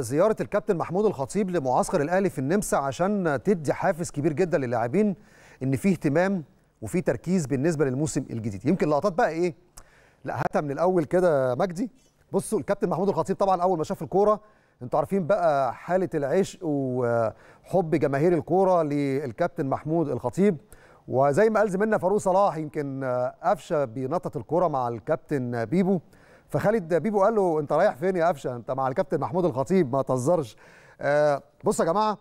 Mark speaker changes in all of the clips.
Speaker 1: زيارة الكابتن محمود الخطيب لمعسكر الأهلي في النمسا عشان تدي حافز كبير جدا للاعبين إن في اهتمام وفي تركيز بالنسبة للموسم الجديد يمكن لقطات بقى إيه لا هاتها من الأول كده مجدي بصوا الكابتن محمود الخطيب طبعا أول ما شاف الكورة انتوا عارفين بقى حالة العشق وحب جماهير الكورة للكابتن محمود الخطيب وزي ما قال زميلنا فاروق صلاح يمكن قفشه بنطه الكوره مع الكابتن بيبو فخالد بيبو قال له انت رايح فين يا قفشه انت مع الكابتن محمود الخطيب ما تهزرش آه، بص يا جماعه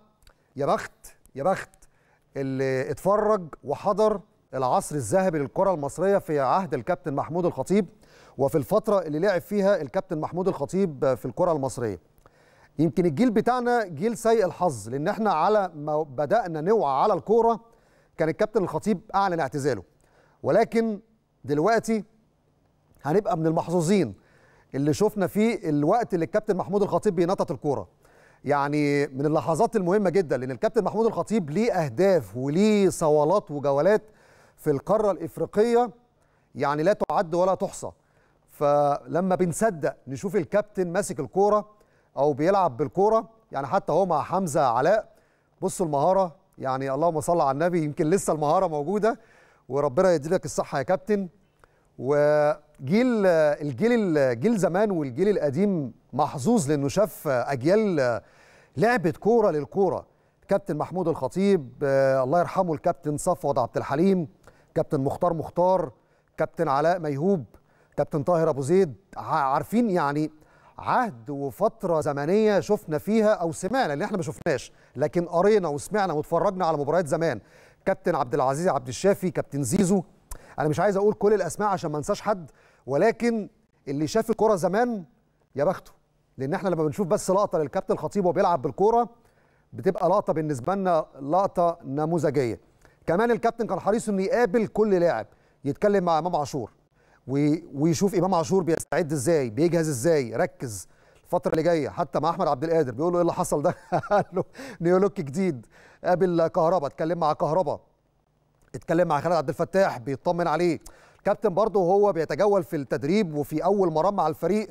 Speaker 1: يا بخت يا بخت اللي اتفرج وحضر العصر الذهبي للكره المصريه في عهد الكابتن محمود الخطيب وفي الفتره اللي لعب فيها الكابتن محمود الخطيب في الكره المصريه يمكن الجيل بتاعنا جيل سيء الحظ لان احنا على ما بدانا نوعى على الكوره كان الكابتن الخطيب اعلن اعتزاله ولكن دلوقتي هنبقى من المحظوظين اللي شفنا فيه الوقت اللي الكابتن محمود الخطيب بينطط الكوره يعني من اللحظات المهمه جدا لان الكابتن محمود الخطيب ليه اهداف وليه صوالات وجولات في القاره الافريقيه يعني لا تعد ولا تحصى فلما بنصدق نشوف الكابتن ماسك الكوره او بيلعب بالكوره يعني حتى هو مع حمزه علاء بصوا المهاره يعني اللهم صل على النبي يمكن لسه المهاره موجوده وربنا يديلك الصحه يا كابتن و جيل الجيل الجيل زمان والجيل القديم محظوظ لانه شاف اجيال لعبت كوره للكوره كابتن محمود الخطيب آه، الله يرحمه الكابتن صفوت عبد الحليم كابتن مختار مختار كابتن علاء ميهوب كابتن طاهر ابو زيد عارفين يعني عهد وفتره زمنيه شفنا فيها او سمعنا اللي احنا ما شفناش لكن قرينا وسمعنا واتفرجنا على مباريات زمان كابتن عبد العزيز عبد الشافي كابتن زيزو انا مش عايز اقول كل الاسماء عشان ما انساش حد ولكن اللي شاف الكوره زمان يا بخته لان احنا لما بنشوف بس لقطه للكابتن الخطيب وهو بيلعب بالكوره بتبقى لقطه بالنسبه لنا لقطه نموذجيه كمان الكابتن كان حريص انه يقابل كل لاعب يتكلم مع امام عاشور ويشوف امام عاشور بيستعد ازاي بيجهز ازاي ركز الفتره اللي جايه حتى مع احمد عبد القادر بيقول له ايه اللي حصل ده قال له نيولوك جديد قابل كهربا اتكلم مع كهربا اتكلم مع خالد عبد الفتاح بيطمن عليه كابتن برضه هو بيتجول في التدريب وفي اول مرام مع الفريق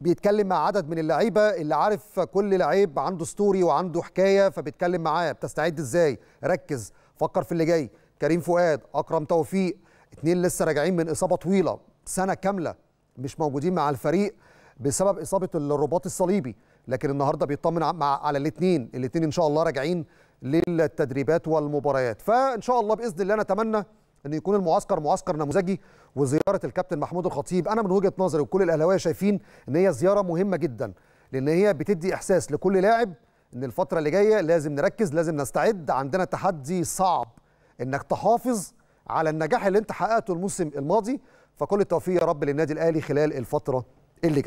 Speaker 1: بيتكلم مع عدد من اللعيبه اللي عارف كل لعيب عنده ستوري وعنده حكايه فبيتكلم معاه بتستعد ازاي ركز فكر في اللي جاي كريم فؤاد اكرم توفيق اتنين لسه راجعين من اصابه طويله سنه كامله مش موجودين مع الفريق بسبب اصابه الرباط الصليبي لكن النهارده بيطمن على الاثنين الاثنين ان شاء الله راجعين للتدريبات والمباريات فان شاء الله باذن الله نتمنى ان يكون المعسكر معسكر نموذجي وزياره الكابتن محمود الخطيب انا من وجهه نظري وكل الاهلاويه شايفين ان هي زياره مهمه جدا لان هي بتدي احساس لكل لاعب ان الفتره اللي جايه لازم نركز لازم نستعد عندنا تحدي صعب انك تحافظ على النجاح اللي انت حققته الموسم الماضي فكل التوفيق يا رب للنادي الاهلي خلال الفتره اللي جايه